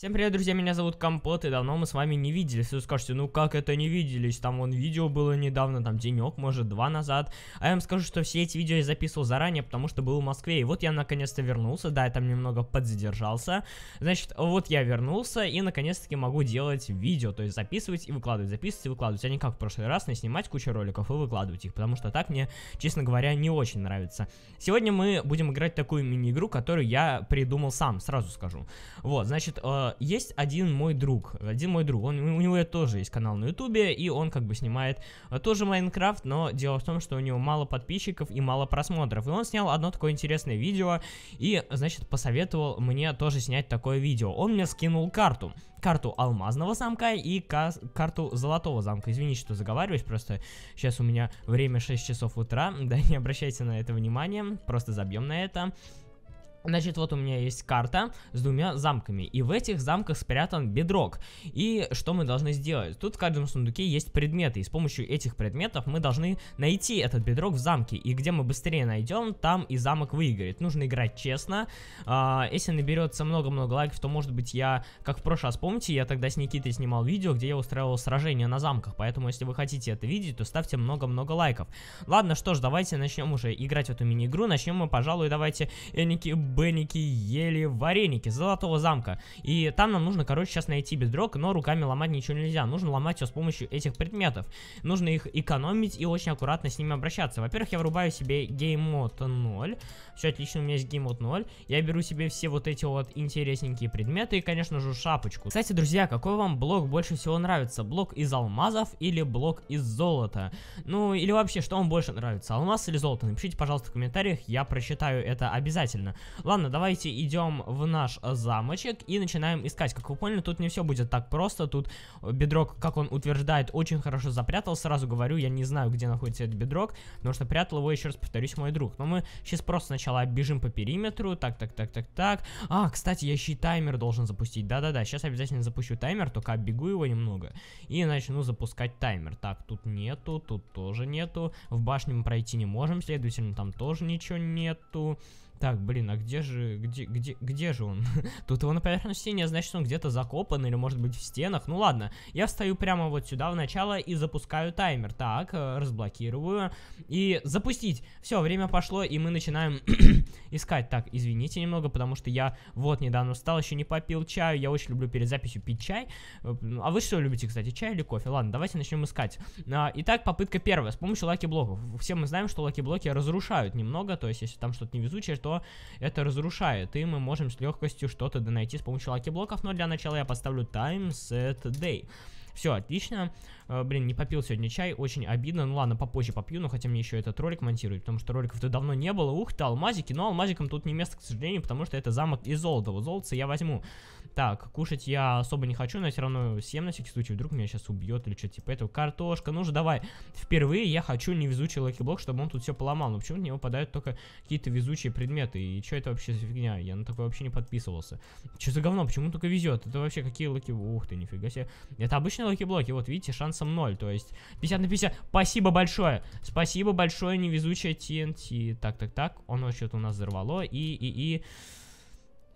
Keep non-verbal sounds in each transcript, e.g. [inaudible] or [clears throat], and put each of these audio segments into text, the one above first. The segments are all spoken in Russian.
Всем привет, друзья, меня зовут Компот, и давно мы с вами не виделись. Вы скажете, ну как это не виделись, там вон видео было недавно, там денек, может, два назад. А я вам скажу, что все эти видео я записывал заранее, потому что был в Москве, и вот я наконец-то вернулся, да, я там немного подзадержался. Значит, вот я вернулся, и наконец-таки могу делать видео, то есть записывать и выкладывать, записывать и выкладывать, а не как в прошлый раз, не снимать кучу роликов и выкладывать их, потому что так мне, честно говоря, не очень нравится. Сегодня мы будем играть такую мини-игру, которую я придумал сам, сразу скажу. Вот, значит, э, есть один мой друг, один мой друг, он, у него тоже есть канал на ютубе, и он как бы снимает э, тоже Майнкрафт, но дело в том, что у него мало подписчиков и мало просмотров, и он снял одно такое интересное видео, и, значит, посоветовал мне тоже снять такое видео. Он мне скинул карту, карту алмазного замка и карту золотого замка. Извините, что заговариваюсь, просто сейчас у меня время 6 часов утра, [laughs] да, не обращайте на это внимания, просто забьем на это. Значит, вот у меня есть карта с двумя замками, и в этих замках спрятан бедрок. И что мы должны сделать? Тут в каждом сундуке есть предметы, и с помощью этих предметов мы должны найти этот бедрок в замке. И где мы быстрее найдем, там и замок выиграет. Нужно играть честно. А, если наберется много-много лайков, то, может быть, я, как в прошлый раз, помните, я тогда с Никитой снимал видео, где я устраивал сражение на замках. Поэтому, если вы хотите это видеть, то ставьте много-много лайков. Ладно, что ж, давайте начнем уже играть в эту мини-игру. Начнем мы, пожалуй, давайте, Эники бенники, ели, вареники Золотого замка. И там нам нужно, короче, сейчас найти бедрок, но руками ломать ничего нельзя. Нужно ломать все с помощью этих предметов. Нужно их экономить и очень аккуратно с ними обращаться. Во-первых, я врубаю себе геймод 0. Все отлично, у меня есть геймод 0. Я беру себе все вот эти вот интересненькие предметы и, конечно же, шапочку. Кстати, друзья, какой вам блок больше всего нравится? Блок из алмазов или блок из золота? Ну, или вообще, что вам больше нравится? Алмаз или золото? Напишите, пожалуйста, в комментариях, я прочитаю это обязательно. Ладно, давайте идем в наш э, замочек и начинаем искать. Как вы поняли, тут не все будет так просто. Тут э, бедрок, как он утверждает, очень хорошо запрятал. Сразу говорю, я не знаю, где находится этот бедрок, потому что прятал его, еще раз повторюсь, мой друг. Но мы сейчас просто сначала бежим по периметру. Так, так, так, так, так. А, кстати, я еще и таймер должен запустить. Да-да-да, сейчас обязательно запущу таймер, только оббегу его немного. И начну запускать таймер. Так, тут нету, тут тоже нету. В башню мы пройти не можем, следовательно, там тоже ничего нету. Так, блин, а где же, где, где, где же он? [laughs] Тут его на поверхности не, значит он где-то закопан или может быть в стенах. Ну ладно, я встаю прямо вот сюда в начало и запускаю таймер. Так, э, разблокирую и запустить. Все, время пошло и мы начинаем [clears throat] искать. Так, извините немного, потому что я вот недавно встал, еще не попил чаю. Я очень люблю перед записью пить чай. Э, ну, а вы что любите, кстати, чай или кофе? Ладно, давайте начнем искать. А, итак, попытка первая с помощью лаки-блоков. Все мы знаем, что лаки-блоки разрушают немного, то есть если там что-то невезучее, то что это разрушает, и мы можем с легкостью что-то донайти с помощью лаки блоков, но для начала я поставлю time set day. Все, отлично. Э, блин, не попил сегодня чай, очень обидно. Ну ладно, попозже попью, но хотя мне еще этот ролик монтируют, потому что роликов-то давно не было. Ух ты, алмазики, но алмазикам тут не место, к сожалению, потому что это замок из золота. Вот золото я возьму. Так, кушать я особо не хочу, но все равно съем на всякий случай, вдруг меня сейчас убьет или что-то типа этого. Картошка, ну же давай. Впервые я хочу невезучий лакиблок, чтобы он тут все поломал. Но почему от него падают только какие-то везучие предметы? И что это вообще за фигня? Я на такое вообще не подписывался. Что за говно? Почему только везет? Это вообще какие локи? Ух ты, нифига себе. Это обычные лакиблоки, вот видите, шанс шансом 0. То есть 50 на 50. Спасибо большое. Спасибо большое, невезучая TNT. Так, так, так. он что-то у нас взорвало. И, и, и...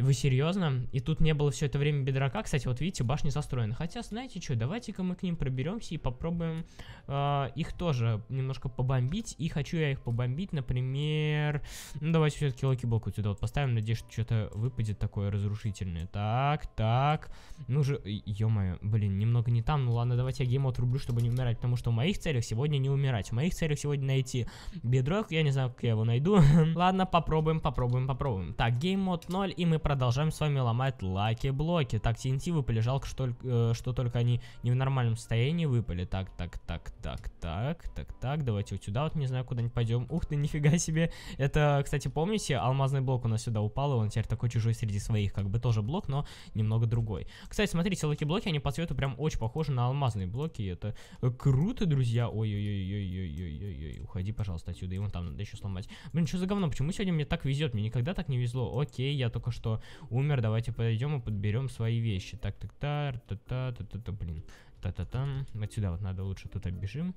Вы серьезно? И тут не было все это время бедрака. Кстати, вот видите, башни застроены. Хотя, знаете что, давайте-ка мы к ним проберемся и попробуем э, их тоже немножко побомбить. И хочу я их побомбить, например... Ну, давайте все-таки локи вот сюда вот поставим. Надеюсь, что что-то выпадет такое разрушительное. Так, так. Ну же, ё-моё, блин, немного не там. Ну ладно, давайте я гейм отрублю, чтобы не умирать. Потому что в моих целях сегодня не умирать. В моих целях сегодня найти бедрок. Я не знаю, как я его найду. [laughs] ладно, попробуем, попробуем, попробуем. Так, гейм мод 0, и мы продолжаем с вами ломать лаки-блоки. Так, TNT выпали, что, э, что только они не в нормальном состоянии выпали. Так, так, так, так, так, так, так, давайте вот сюда вот, не знаю, куда не пойдем. Ух ты, [laughs] нифига себе. Это, кстати, помните, алмазный блок у нас сюда упал, и он теперь такой чужой среди своих, как бы тоже блок, но немного другой. Кстати, смотрите, лаки-блоки, они по цвету прям очень похожи на алмазные блоки, и это э, круто, друзья. Ой-ой-ой-ой-ой-ой-ой-ой, уходи, пожалуйста, отсюда, и вон там надо еще сломать. Блин, что за говно, почему сегодня мне так везет? Мне никогда так не везло. Окей, я только что что умер, давайте подойдем и подберем свои вещи. Так, так, та, та, та, та, та, та, блин, та, та, та. отсюда вот надо лучше тут оббежим.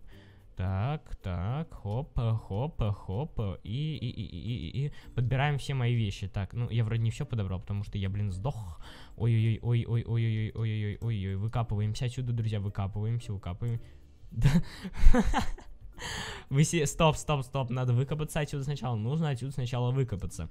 Так, так, хоп, хоп, хоп, и, и, и, и, и, подбираем все мои вещи. Так, ну, я вроде не все подобрал, потому что я, блин, сдох. Ой-ой-ой, ой-ой-ой, ой-ой-ой, ой-ой, выкапываемся отсюда, друзья, выкапываемся, выкапываем. Да. [laughs] Вы все... Стоп, стоп, стоп, надо выкопаться отсюда сначала, нужно отсюда сначала выкопаться.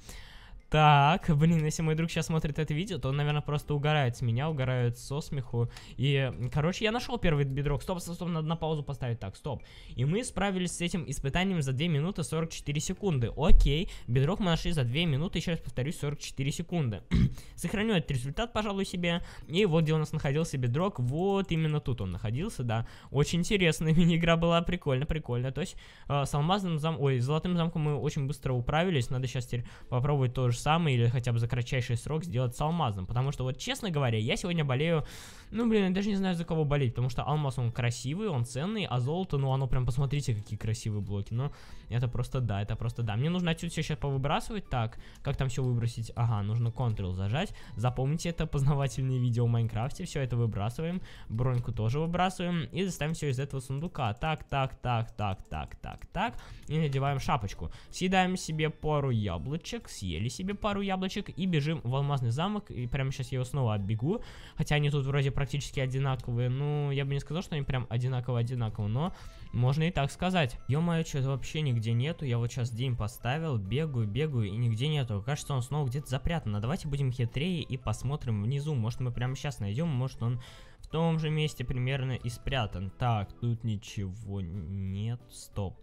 Так, блин, если мой друг сейчас смотрит это видео, то он, наверное, просто угорает с меня, угорает со смеху. И, короче, я нашел первый бедрок. Стоп, стоп, стоп, надо на паузу поставить. Так, стоп. И мы справились с этим испытанием за 2 минуты 44 секунды. Окей, бедрок мы нашли за 2 минуты, еще раз повторюсь, 44 секунды. [clears throat] Сохраню этот результат, пожалуй, себе. И вот где у нас находился бедрок, вот именно тут он находился, да. Очень интересная [laughs] мини-игра была, прикольно, прикольно. То есть, э, с алмазным замком, ой, с золотым замком мы очень быстро управились. Надо сейчас теперь попробовать тоже самый или хотя бы за кратчайший срок сделать с алмазом. Потому что вот, честно говоря, я сегодня болею, ну, блин, я даже не знаю, за кого болеть, потому что алмаз, он красивый, он ценный, а золото, ну, оно прям, посмотрите, какие красивые блоки. Ну, это просто да, это просто да. Мне нужно отсюда все сейчас повыбрасывать. Так, как там все выбросить? Ага, нужно Ctrl зажать. Запомните, это познавательные видео в Майнкрафте. Все это выбрасываем. Броньку тоже выбрасываем. И заставим все из этого сундука. Так, так, так, так, так, так, так. И надеваем шапочку. Съедаем себе пару яблочек. Съели себе себе пару яблочек и бежим в алмазный замок. И прямо сейчас я его снова отбегу. Хотя они тут вроде практически одинаковые. Ну, я бы не сказал, что они прям одинаково-одинаково, но можно и так сказать. Ё-моё, что-то вообще нигде нету. Я вот сейчас день поставил, бегаю, бегаю и нигде нету. Кажется, он снова где-то запрятан. А давайте будем хитрее и посмотрим внизу. Может, мы прямо сейчас найдем, может, он в том же месте примерно и спрятан. Так, тут ничего нет. Стоп.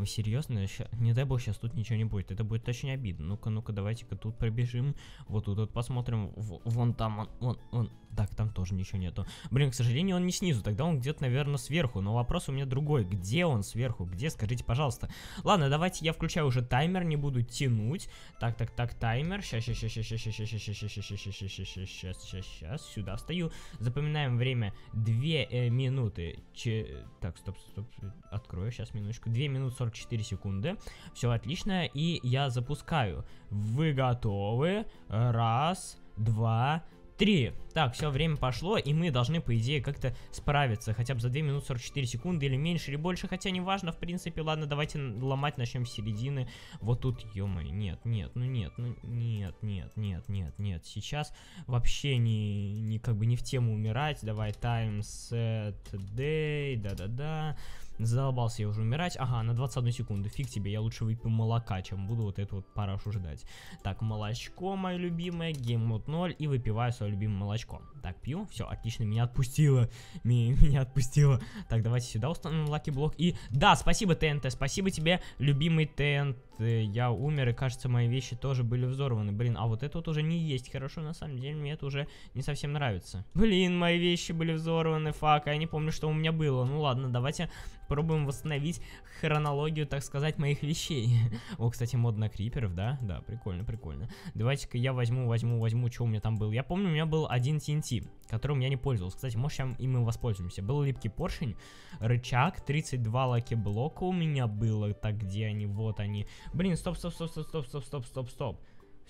Вы серьезно? Ща... Не дай бог, сейчас тут ничего не будет. Это будет очень обидно. Ну-ка, ну-ка, давайте-ка тут пробежим. Вот тут вот посмотрим. В вон там, он, он, он, Так, там тоже ничего нету. Блин, к сожалению, он не снизу. Тогда он где-то, наверное, сверху. Но вопрос у меня другой. Где он сверху? Где? Скажите, пожалуйста. Ладно, давайте я включаю уже таймер. Не буду тянуть. Так, так, так, таймер. Сейчас, сейчас, сейчас, сейчас, сейчас, сейчас, сейчас, сейчас, сейчас, сейчас, сейчас, сейчас, сейчас. Сюда встаю. Запоминаем время. Две э, минуты. Че... Так, стоп, стоп. Открою сейчас минуточку. Две минуты сорок 44 секунды. Все отлично, и я запускаю. Вы готовы? Раз, два, три. Так, все, время пошло, и мы должны, по идее, как-то справиться. Хотя бы за 2 минуты 44 секунды или меньше, или больше. Хотя не важно, в принципе. Ладно, давайте ломать начнем с середины. Вот тут, ё нет, нет, ну нет, ну нет, нет, нет, нет, нет. Сейчас вообще не, не как бы не в тему умирать. Давай, time set day, да-да-да. Задолбался я уже умирать. Ага, на 21 секунду. Фиг тебе, я лучше выпью молока, чем буду вот эту вот парашу ждать. Так, молочко мое любимое, гейммод 0 и выпиваю свое любимое молочко. Так, пью. Все, отлично, меня отпустило. Меня, отпустило. Так, давайте сюда установим лаки-блок. И да, спасибо, ТНТ. Спасибо тебе, любимый ТНТ. Я умер, и кажется, мои вещи тоже были взорваны. Блин, а вот это вот уже не есть хорошо. На самом деле, мне это уже не совсем нравится. Блин, мои вещи были взорваны. Фак, а я не помню, что у меня было. Ну ладно, давайте попробуем восстановить хронологию, так сказать, моих вещей. [laughs] О, кстати, мод на криперов, да? Да, прикольно, прикольно. Давайте-ка я возьму, возьму, возьму, что у меня там было. Я помню, у меня был один TNT GT, которым я не пользовался. Кстати, может, сейчас им мы воспользуемся. Был липкий поршень, рычаг, 32 лаки-блока у меня было, так где они, вот они. Блин, стоп, стоп, стоп, стоп, стоп, стоп, стоп, стоп, стоп.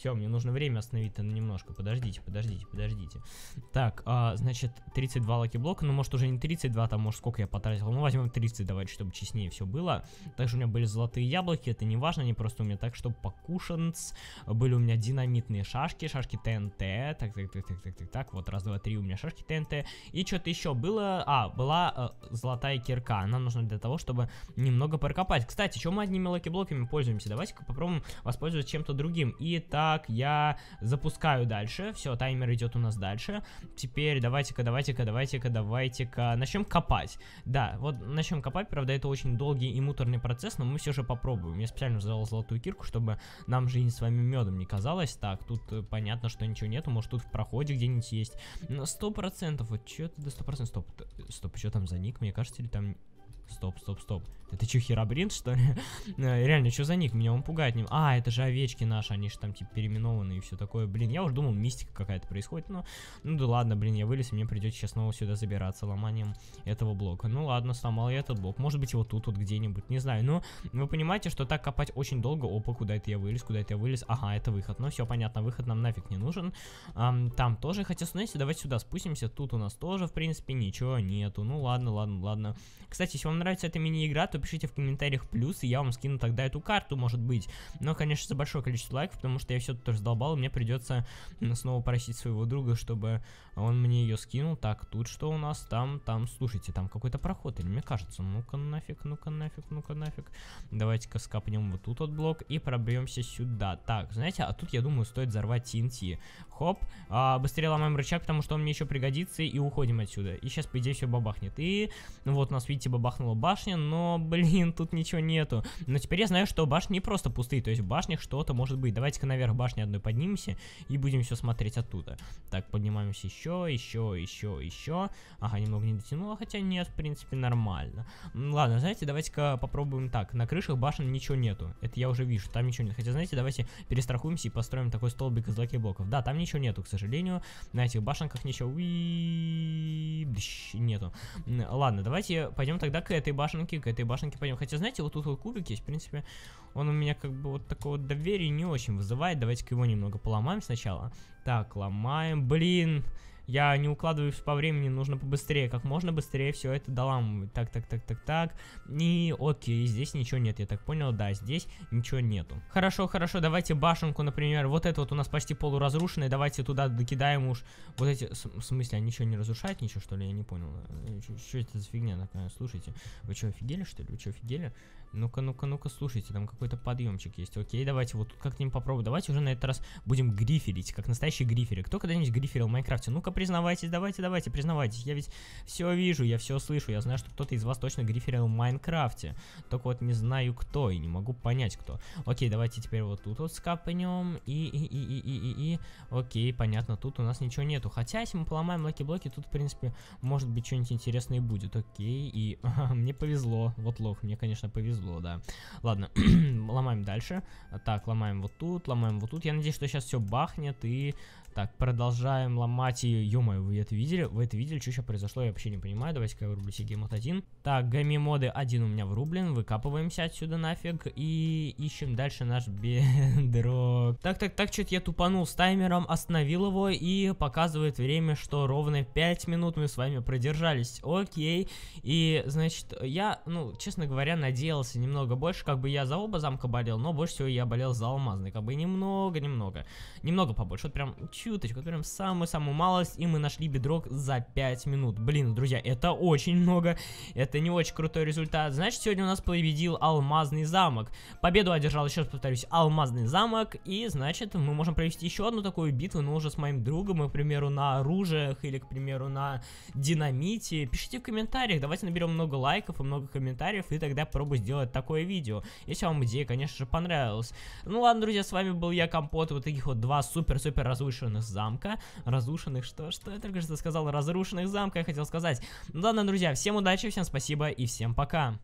Все, мне нужно время остановить на немножко. Подождите, подождите, подождите. Так, а, значит, 32 лаки-блока. Ну, может, уже не 32, там, может, сколько я потратил. Ну, возьмем 30, давайте, чтобы честнее все было. Также у меня были золотые яблоки. Это не важно, они просто у меня так, чтобы покушанц. Были у меня динамитные шашки, шашки ТНТ. Так, так, так, так, так, так, так. Вот, раз, два, три у меня шашки ТНТ. И что-то еще было. А, была э, золотая кирка. Она нужна для того, чтобы немного прокопать. Кстати, чем мы одними лаки-блоками пользуемся? Давайте-ка попробуем воспользоваться чем-то другим. Итак, так, я запускаю дальше. Все, таймер идет у нас дальше. Теперь давайте-ка, давайте-ка, давайте-ка, давайте-ка. Начнем копать. Да, вот начнем копать. Правда, это очень долгий и муторный процесс, но мы все же попробуем. Я специально взял золотую кирку, чтобы нам жизнь с вами медом не казалась. Так, тут э, понятно, что ничего нету. Может, тут в проходе где-нибудь есть. На сто процентов. Вот что это до сто процентов. Стоп, э, стоп, что там за ник? Мне кажется, или там... Стоп, стоп, стоп. Это что, херабрин, что ли? [laughs] Э, реально, что за них? Меня он пугает. Ним. А, это же овечки наши, они же там типа переименованы и все такое. Блин, я уже думал, мистика какая-то происходит, но... Ну да ладно, блин, я вылез, и мне придется сейчас снова сюда забираться ломанием этого блока. Ну ладно, сломал я этот блок. Может быть, его тут вот где-нибудь, не знаю. Но вы понимаете, что так копать очень долго. Опа, куда это я вылез, куда это я вылез. Ага, это выход. Ну все, понятно, выход нам нафиг не нужен. Эм, там тоже, хотя, знаете, давайте сюда спустимся. Тут у нас тоже, в принципе, ничего нету. Ну ладно, ладно, ладно. Кстати, если вам нравится эта мини-игра, то пишите в комментариях плюс, и я вам скину тогда эту карту, может быть. Но, конечно, за большое количество лайков, потому что я все тоже задолбал, и мне придется снова просить своего друга, чтобы он мне ее скинул. Так, тут что у нас? Там, там, слушайте, там какой-то проход, или мне кажется. Ну-ка нафиг, ну-ка нафиг, ну-ка нафиг. Давайте-ка скопнем вот тут вот блок и пробьемся сюда. Так, знаете, а тут, я думаю, стоит взорвать TNT. Хоп, а, быстрее ломаем рычаг, потому что он мне еще пригодится, и уходим отсюда. И сейчас, по идее, все бабахнет. И ну, вот у нас, видите, бабахнуло упомянула башня, но, блин, тут ничего нету. Но теперь я знаю, что башни не просто пустые, то есть в башнях что-то может быть. Давайте-ка наверх башни одной поднимемся и будем все смотреть оттуда. Так, поднимаемся еще, еще, еще, еще. Ага, немного не дотянуло, хотя нет, в принципе, нормально. Ладно, знаете, давайте-ка попробуем так. На крышах башен ничего нету. Это я уже вижу, там ничего нет. Хотя, знаете, давайте перестрахуемся и построим такой столбик из лаки-блоков. Да, там ничего нету, к сожалению. На этих башенках ничего нету. Ладно, давайте пойдем тогда к этой башенке, к этой башенке пойдем. Хотя, знаете, вот тут вот кубик есть, в принципе, он у меня как бы вот такого доверия не очень вызывает. Давайте-ка его немного поломаем сначала. Так, ломаем, блин... Блин... Я не укладываюсь по времени, нужно побыстрее, как можно быстрее все это доламывать. Так, так, так, так, так. И окей, здесь ничего нет, я так понял, да, здесь ничего нету. Хорошо, хорошо, давайте башенку, например, вот это вот у нас почти полуразрушенная, давайте туда докидаем уж вот эти... В смысле, они ничего не разрушают, ничего, что ли? Я не понял. Э, что это за фигня такая? Слушайте, вы что, офигели, что ли? Вы что, офигели? Ну-ка, ну-ка, ну-ка, слушайте, там какой-то подъемчик есть. Окей, давайте вот тут как-нибудь попробуем. Давайте уже на этот раз будем гриферить, как настоящий гриферы. Кто когда-нибудь гриферил в Майнкрафте? Ну-ка, признавайтесь, давайте, давайте, признавайтесь. Я ведь все вижу, я все слышу, я знаю, что кто-то из вас точно гриферил в Майнкрафте. Только вот не знаю кто и не могу понять кто. Окей, давайте теперь вот тут вот скапнем и, и, и, и, и, и, и. Окей, понятно, тут у нас ничего нету. Хотя, если мы поломаем лаки-блоки, тут, в принципе, может быть, что-нибудь интересное будет. Окей, и [laughs] мне повезло. Вот лох, мне, конечно, повезло, да. Ладно, [clears throat] ломаем дальше. Так, ломаем вот тут, ломаем вот тут. Я надеюсь, что сейчас все бахнет и так, продолжаем ломать ее. Ё-моё, вы это видели? Вы это видели? Что еще произошло? Я вообще не понимаю. Давайте-ка я вырублю себе геймод 1. Так, гами моды 1 у меня врублен. Выкапываемся отсюда нафиг. И ищем дальше наш бедрок. Так, так, так, что-то я тупанул с таймером. Остановил его и показывает время, что ровно 5 минут мы с вами продержались. Окей. И, значит, я, ну, честно говоря, надеялся немного больше. Как бы я за оба замка болел, но больше всего я болел за алмазный. Как бы немного-немного. Немного побольше. Вот прям чуточку, прям самую-самую малость, и мы нашли бедрок за 5 минут. Блин, друзья, это очень много, это не очень крутой результат. Значит, сегодня у нас победил алмазный замок. Победу одержал, еще раз повторюсь, алмазный замок, и значит, мы можем провести еще одну такую битву, но уже с моим другом, и, к примеру, на оружиях, или, к примеру, на динамите. Пишите в комментариях, давайте наберем много лайков и много комментариев, и тогда попробую сделать такое видео. Если вам идея, конечно же, понравилась. Ну ладно, друзья, с вами был я, Компот, вот таких вот два супер-супер развышенных разрушенных замка. Разрушенных что? Что я только что сказал? Разрушенных замка, я хотел сказать. Ну ладно, друзья, всем удачи, всем спасибо и всем пока.